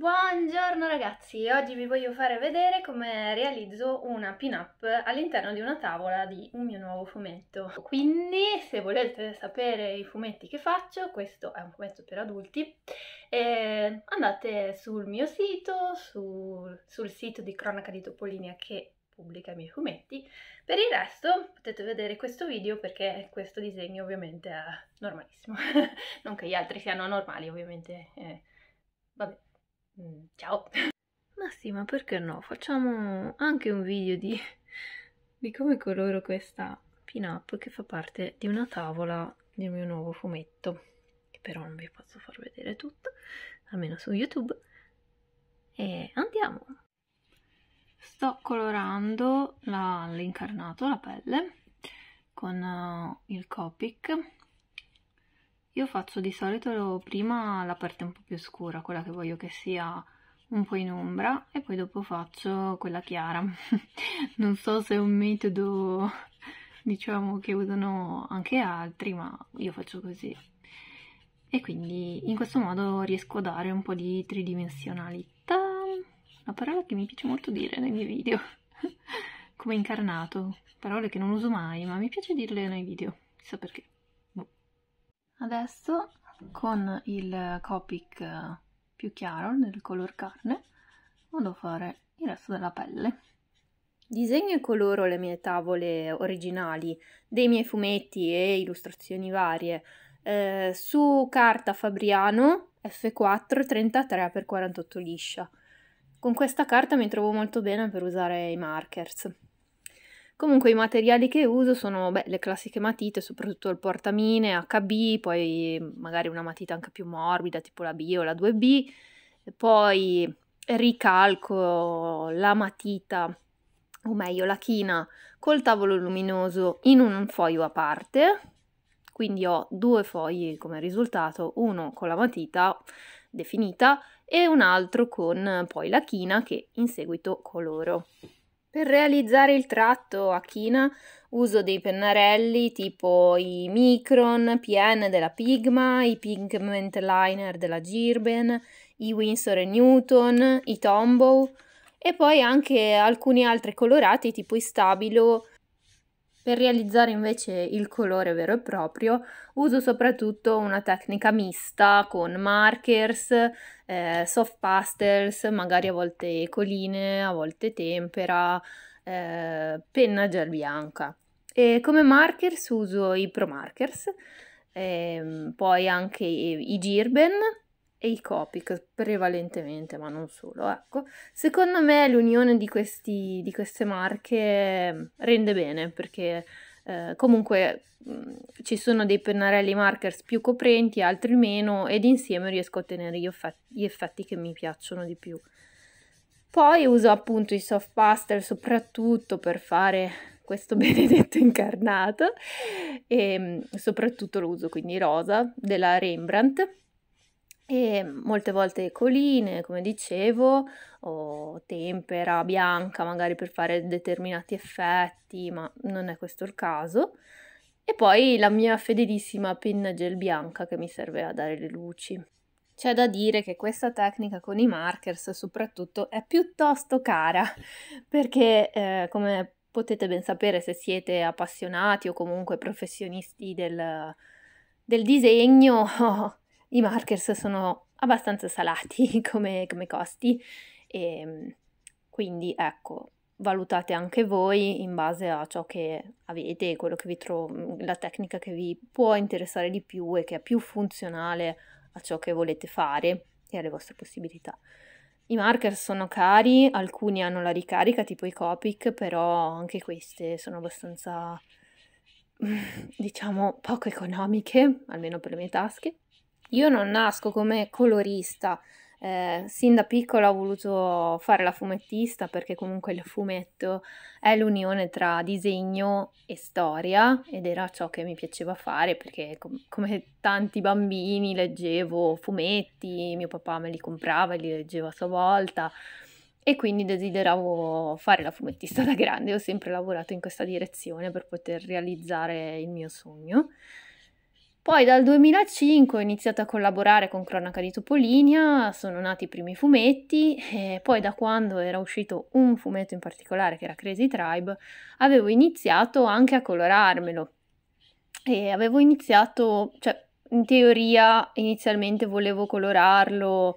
Buongiorno ragazzi, oggi vi voglio fare vedere come realizzo una pin-up all'interno di una tavola di un mio nuovo fumetto. Quindi se volete sapere i fumetti che faccio, questo è un fumetto per adulti, eh, andate sul mio sito, sul, sul sito di Cronaca di Topolinia che pubblica i miei fumetti. Per il resto potete vedere questo video perché questo disegno ovviamente è normalissimo, non che gli altri siano normali ovviamente, eh, vabbè. Mm, ciao! Ma sì, ma perché no? Facciamo anche un video di, di come coloro questa pin-up che fa parte di una tavola del mio nuovo fumetto, che però non vi posso far vedere tutto, almeno su YouTube. E andiamo! Sto colorando l'incarnato, la, la pelle, con uh, il Copic io faccio di solito prima la parte un po' più scura, quella che voglio che sia un po' in ombra e poi dopo faccio quella chiara. non so se è un metodo diciamo che usano anche altri, ma io faccio così. E quindi in questo modo riesco a dare un po' di tridimensionalità, una parola che mi piace molto dire nei miei video, come incarnato, parole che non uso mai, ma mi piace dirle nei video, chissà perché. Adesso con il Copic eh, più chiaro nel color carne vado a fare il resto della pelle. Disegno e coloro le mie tavole originali dei miei fumetti e illustrazioni varie eh, su carta Fabriano F4 33x48 liscia. Con questa carta mi trovo molto bene per usare i markers. Comunque i materiali che uso sono beh, le classiche matite, soprattutto il portamine HB, poi magari una matita anche più morbida tipo la B o la 2B, poi ricalco la matita, o meglio la china, col tavolo luminoso in un foglio a parte, quindi ho due fogli come risultato, uno con la matita definita e un altro con poi la china che in seguito coloro. Per realizzare il tratto a china uso dei pennarelli tipo i Micron, PN della Pigma, i Pigment Liner della Girben, i Winsor Newton, i Tombow e poi anche alcuni altri colorati tipo i Stabilo per realizzare invece il colore vero e proprio uso soprattutto una tecnica mista con markers, eh, soft pastels, magari a volte coline, a volte tempera, eh, penna gel bianca. E come markers uso i Pro Markers, ehm, poi anche i Girben e i Copic prevalentemente, ma non solo, ecco. Secondo me l'unione di, questi, di queste marche mm, rende bene perché eh, comunque mh, mm, ci sono dei pennarelli markers più coprenti, altri meno, ed insieme riesco a ottenere gli, off- gli effetti che mi piacciono di più. Poi uso appunto i soft pastel soprattutto per fare questo benedetto incarnato e mm, soprattutto lo uso quindi rosa della Rembrandt e molte volte coline, come dicevo, o tempera bianca magari per fare determinati effetti, ma non è questo il caso. E poi la mia fedelissima penna gel bianca che mi serve a dare le luci. C'è da dire che questa tecnica con i markers soprattutto è piuttosto cara, perché eh, come potete ben sapere se siete appassionati o comunque professionisti del, del disegno, i markers sono abbastanza salati come, come costi e ehm, quindi ecco valutate anche voi in base a ciò che avete, quello che vi trovo, la tecnica che vi può interessare di più e che è più funzionale a ciò che volete fare e alle vostre possibilità. I marker sono cari, alcuni hanno la ricarica, tipo i Copic, però anche queste sono abbastanza, diciamo, poco economiche, almeno per le mie tasche. Io non nasco come colorista, eh, sin da piccola ho voluto fare la fumettista perché comunque il fumetto è l'unione tra disegno e storia ed era ciò che mi piaceva fare perché com come tanti bambini leggevo fumetti, mio papà me li comprava e li leggeva a sua volta e quindi desideravo fare la fumettista da grande, ho sempre lavorato in questa direzione per poter realizzare il mio sogno. Poi dal 2005 ho iniziato a collaborare con Cronaca di Topolinia, sono nati i primi fumetti e poi da quando era uscito un fumetto in particolare che era Crazy Tribe avevo iniziato anche a colorarmelo e avevo iniziato, cioè in teoria inizialmente volevo colorarlo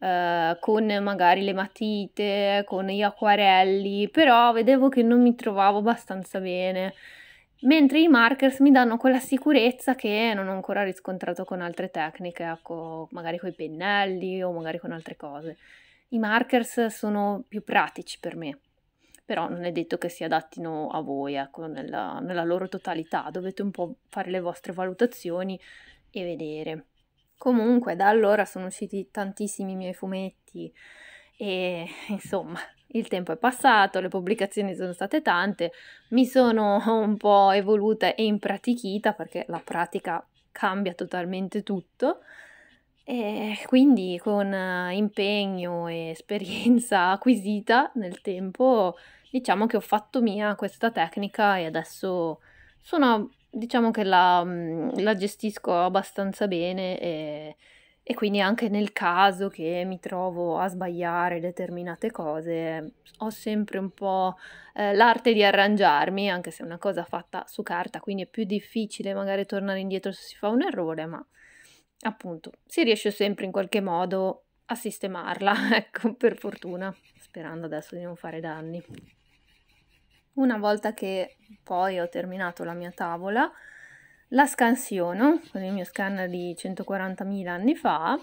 eh, con magari le matite, con gli acquarelli, però vedevo che non mi trovavo abbastanza bene mentre i markers mi danno quella sicurezza che non ho ancora riscontrato con altre tecniche, ecco, magari con i pennelli o magari con altre cose. I markers sono più pratici per me, però non è detto che si adattino a voi, ecco, nella, nella loro totalità, dovete un po' fare le vostre valutazioni e vedere. Comunque, da allora sono usciti tantissimi miei fumetti e insomma il tempo è passato, le pubblicazioni sono state tante, mi sono un po' evoluta e impratichita perché la pratica cambia totalmente tutto. E quindi con eh, impegno e esperienza acquisita nel tempo, diciamo che ho fatto mia questa tecnica e adesso sono, diciamo che la, mm, la gestisco abbastanza bene e e quindi anche nel caso che mi trovo a sbagliare determinate cose, ho sempre un po' eh, l'arte di arrangiarmi, anche se è una cosa fatta su carta, quindi è più difficile magari tornare indietro se si fa un errore, ma appunto si riesce sempre in qualche modo a sistemarla, ecco, per fortuna, sperando adesso di non fare danni. Una volta che poi ho terminato la mia tavola, la scansiono con il mio scanner di 140.000 anni fa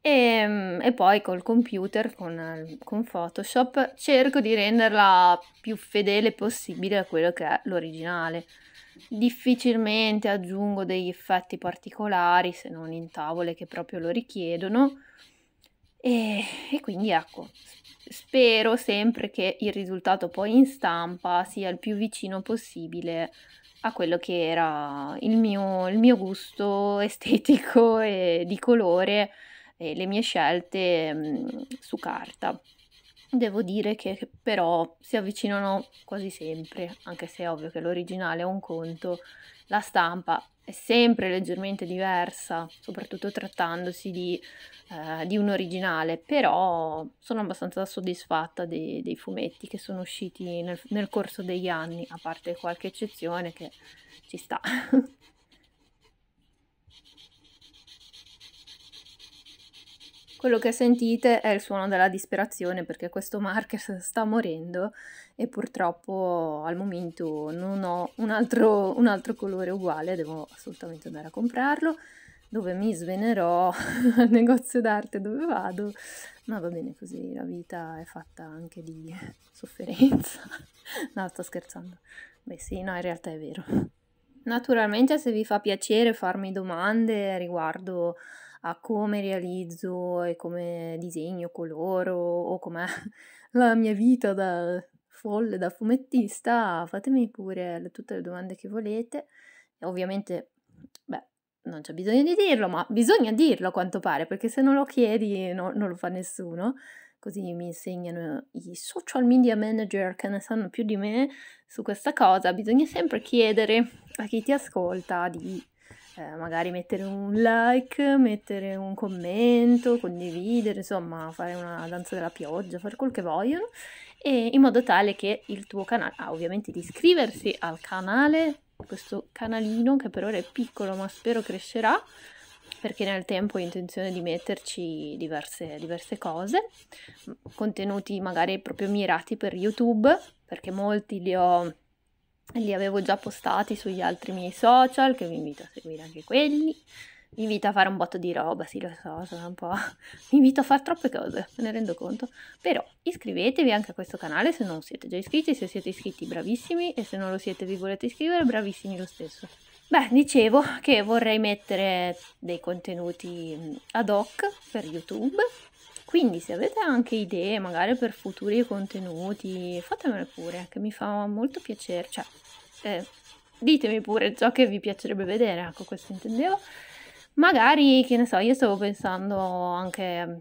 e, e, poi col computer con, con, Photoshop cerco di renderla più fedele possibile a quello che è l'originale. Difficilmente aggiungo degli effetti particolari se non in tavole che proprio lo richiedono e, e quindi ecco, spero sempre che il risultato poi in stampa sia il più vicino possibile a quello che era il mio, il mio gusto estetico e di colore e le mie scelte mh, mm, su carta. Devo dire che però si avvicinano quasi sempre, anche se è ovvio che l'originale è un conto la stampa è sempre leggermente diversa, soprattutto trattandosi di, eh, di un originale, però sono abbastanza soddisfatta dei, dei fumetti che sono usciti nel, nel corso degli anni, a parte qualche eccezione che ci sta. Quello che sentite è il suono della disperazione perché questo Marquez sta morendo e purtroppo al momento non ho un altro, un altro colore uguale, devo assolutamente andare a comprarlo dove mi svenerò al negozio d'arte dove vado, ma va bene così, la vita è fatta anche di sofferenza. No, sto scherzando. Beh sì, no, in realtà è vero. Naturalmente se vi fa piacere farmi domande riguardo a come realizzo e come disegno, coloro o com'è la mia vita da, folle da fumettista, fatemi pure le, tutte le domande che volete. E ovviamente, beh, non c'è bisogno di dirlo, ma bisogna dirlo a quanto pare, perché se non lo chiedi no, non lo fa nessuno. Così mi insegnano i social media manager che ne sanno più di me su questa cosa. Bisogna sempre chiedere a chi ti ascolta di eh, magari mettere un like, mettere un commento, condividere, insomma fare una danza della pioggia, fare quel che vogliono, e in modo tale che il tuo canale, ah ovviamente di iscriversi al canale, questo canalino che per ora è piccolo ma spero crescerà, perché nel tempo ho intenzione di metterci diverse, diverse, cose, contenuti magari proprio mirati per YouTube, perché molti li ho li avevo già postati sugli altri miei social, che vi invito a seguire anche quelli. Vi invito a fare un botto di roba, sì lo so, sono un po'... Vi invito a fare troppe cose, me ne rendo conto. Però iscrivetevi anche a questo canale se non siete già iscritti, se siete iscritti bravissimi e se non lo siete vi volete iscrivere bravissimi lo stesso. Beh, dicevo che vorrei mettere dei contenuti ad hoc per YouTube quindi se avete anche idee, magari per futuri contenuti, fatemele pure, che mi fa molto piacere. Cioè, eh, ditemi pure ciò che vi piacerebbe vedere, ecco, questo intendevo. Magari, che ne so, io stavo pensando anche mm,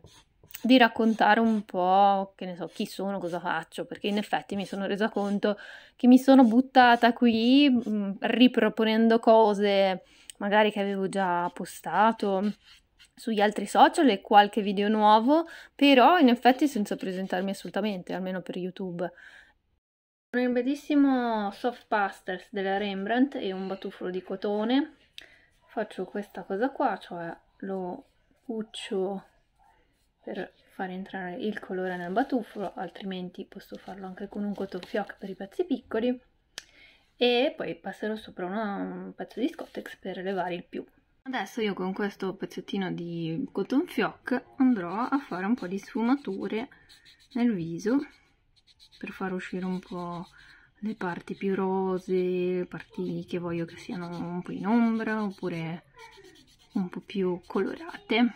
di raccontare un po', che ne so, chi sono, cosa faccio, perché in effetti mi sono resa conto che mi sono buttata qui mh, mm, riproponendo cose magari che avevo già postato sugli altri social e qualche video nuovo, però in effetti senza presentarmi assolutamente, almeno per YouTube. Un bellissimo soft pastels della Rembrandt e un batuffolo di cotone. Faccio questa cosa qua, cioè lo cuccio per far entrare il colore nel batuffolo, altrimenti posso farlo anche con un cotton fioc per i pezzi piccoli. E poi passerò sopra una, un pezzo di scottex per levare il più. Adesso io con questo pezzettino di cotton fioc andrò a fare un po' di sfumature nel viso per far uscire un po' le parti più rose, le parti che voglio che siano un po' in ombra oppure un po' più colorate.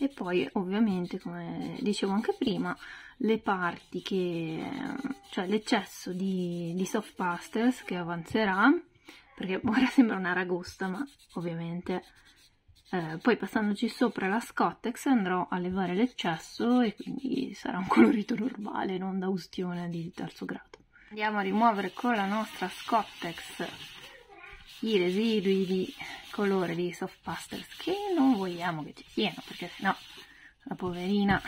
E poi ovviamente come dicevo anche prima le parti che, cioè l'eccesso di, di soft pastes che avanzerà, perché ora sembra una ragosta, ma ovviamente eh, poi passandoci sopra la Scottex andrò a levare l'eccesso e quindi sarà un colorito normale, non da ustione di terzo grado. Andiamo a rimuovere con la nostra Scottex i residui di colore di soft pastels che non vogliamo che ci siano, perché sennò la poverina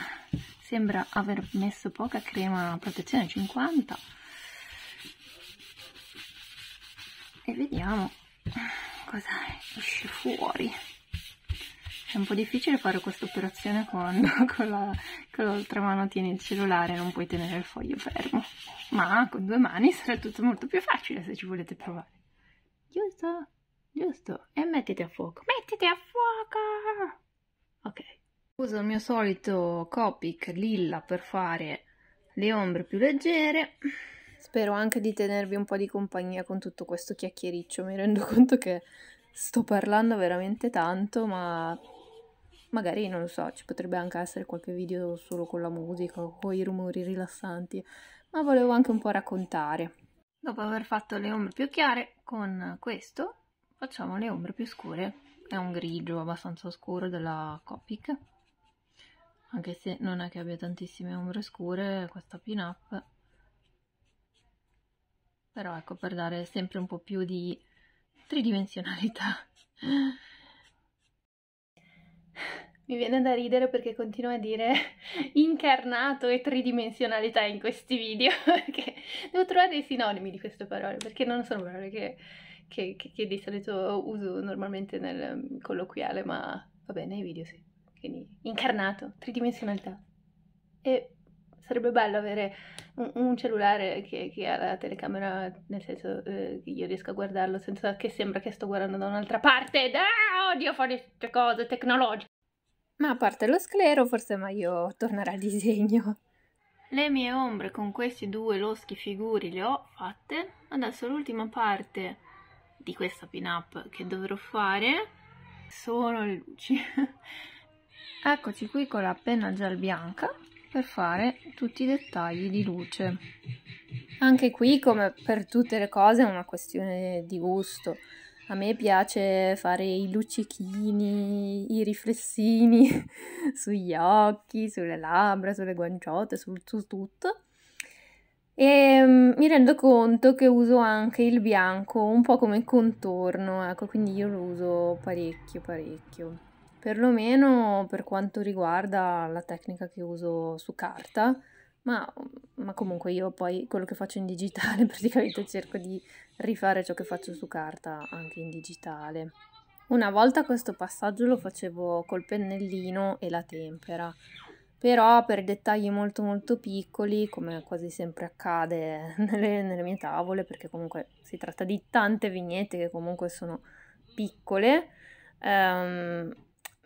sembra aver messo poca crema protezione 50 e vediamo cosa esce fuori è un po' difficile fare questa operazione quando con, l'altra la, mano tieni il cellulare e non puoi tenere il foglio fermo ma con due mani sarà tutto molto più facile se ci volete provare giusto? giusto? e mettete a fuoco mettete a fuoco ok Uso il mio solito Copic lilla per fare le ombre più leggere. Spero anche di tenervi un po' di compagnia con tutto questo chiacchiericcio. Mi rendo conto che sto parlando veramente tanto, ma magari non lo so, ci potrebbe anche essere qualche video solo con la musica o con i rumori rilassanti, ma volevo anche un po' raccontare. Dopo aver fatto le ombre più chiare, con questo facciamo le ombre più scure. È un grigio abbastanza scuro della Copic anche se non è che abbia tantissime ombre scure questa pin up però ecco per dare sempre un po' più di tridimensionalità mi viene da ridere perché continuo a dire incarnato e tridimensionalità in questi video perché devo trovare dei sinonimi di queste parole perché non sono parole che, che, che, che di solito uso normalmente nel mm, colloquiale ma va bene nei video sì quindi incarnato, tridimensionalità. E sarebbe bello avere un, un cellulare che, che, ha la telecamera, nel senso eh, che io riesco a guardarlo senza che sembra che sto guardando da un'altra parte. Ed ah, odio fare queste cose tecnologiche. Ma a parte lo sclero, forse è meglio tornare al disegno. Le mie ombre con questi due loschi figuri le ho fatte. Adesso l'ultima parte di questa pin-up che dovrò fare sono le luci. eccoci qui con la penna gel bianca per fare tutti i dettagli di luce anche qui come per tutte le cose è una questione di gusto a me piace fare i luccichini, i riflessini sugli occhi, sulle labbra, sulle guanciotte, su, su tutto. E mm, mi rendo conto che uso anche il bianco un po' come contorno, ecco, quindi io lo uso parecchio, parecchio perlomeno per quanto riguarda la tecnica che uso su carta, ma, ma comunque io poi quello che faccio in digitale praticamente cerco di rifare ciò che faccio su carta anche in digitale. Una volta questo passaggio lo facevo col pennellino e la tempera, però per dettagli molto molto piccoli, come quasi sempre accade nelle, nelle, mie tavole, perché comunque si tratta di tante vignette che comunque sono piccole, ehm,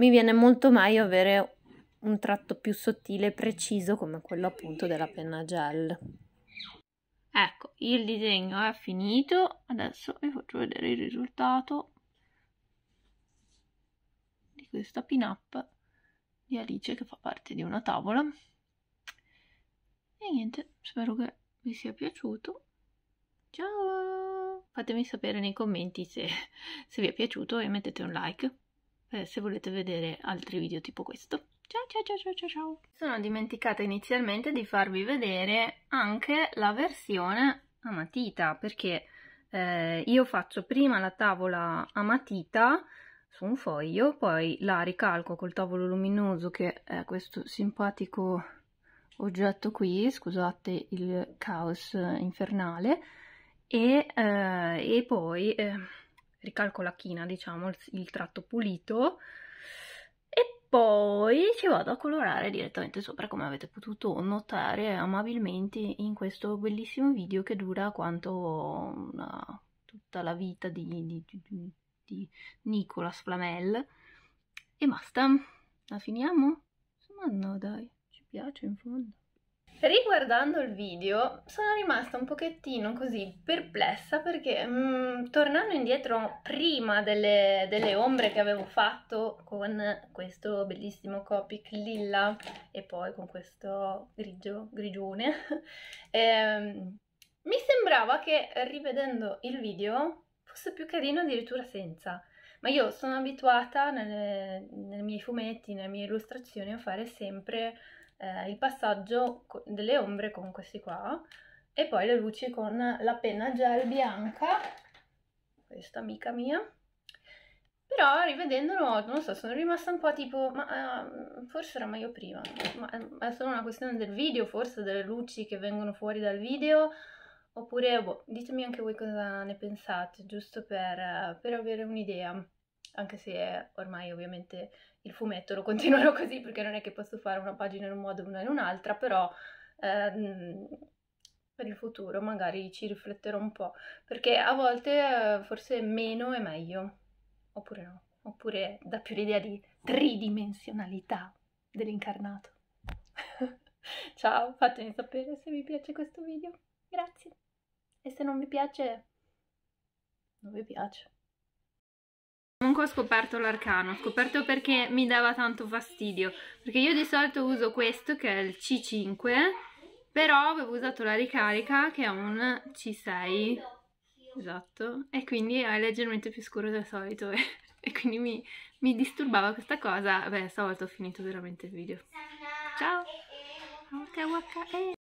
mi viene molto meglio avere un tratto più sottile e preciso come quello appunto della penna gel. Ecco, il disegno è finito, adesso vi faccio vedere il risultato di questa pin-up di Alice che fa parte di una tavola. E niente, spero che vi sia piaciuto. Ciao! Fatemi sapere nei commenti se, se vi è piaciuto e mettete un like eh, se volete vedere altri video tipo questo. Ciao ciao ciao ciao ciao Sono dimenticata inizialmente di farvi vedere anche la versione a matita, perché eh, io faccio prima la tavola a matita su un foglio, poi la ricalco col tavolo luminoso che è questo simpatico oggetto qui, scusate il caos infernale, e, eh, e poi eh, ricalco la china, diciamo, il, il tratto pulito e poi ci vado a colorare direttamente sopra come avete potuto notare amabilmente in questo bellissimo video che dura quanto una, tutta la vita di, di, di, di Nicolas Flamel e basta la finiamo? ma no dai ci piace in fondo Riguardando il video sono rimasta un pochettino così perplessa perché mh, mm, tornando indietro prima delle, delle, ombre che avevo fatto con questo bellissimo Copic lilla e poi con questo grigio, grigione, ehm, mi sembrava che rivedendo il video fosse più carino addirittura senza. Ma io sono abituata nelle, nei miei fumetti, nelle mie illustrazioni a fare sempre eh, il passaggio delle ombre con questi qua e poi le luci con la penna gel bianca, questa amica mia. Però rivedendolo, non so, sono rimasta un po' tipo, ma uh, forse era meglio prima, ma ehm, è solo una questione del video, forse delle luci che vengono fuori dal video, oppure boh, ditemi anche voi cosa ne pensate, giusto per, per avere un'idea, anche se ormai ovviamente il fumetto, lo continuerò così perché non è che posso fare una pagina in un modo e una in un'altra, però ehm, per il futuro magari ci rifletterò un po', perché a volte eh, forse meno è meglio, oppure no, oppure dà più l'idea di tridimensionalità dell'incarnato. Ciao, fatemi sapere se vi piace questo video, grazie. E se non vi piace, non vi piace comunque ho scoperto l'arcano, ho scoperto perché mi dava tanto fastidio, perché io di solito uso questo che è il C5, però avevo usato la ricarica che è un C6, esatto, e quindi è leggermente più scuro del solito e, eh. e quindi mi, mi disturbava questa cosa. Beh, stavolta ho finito veramente il video. Ciao! Waka waka, eh.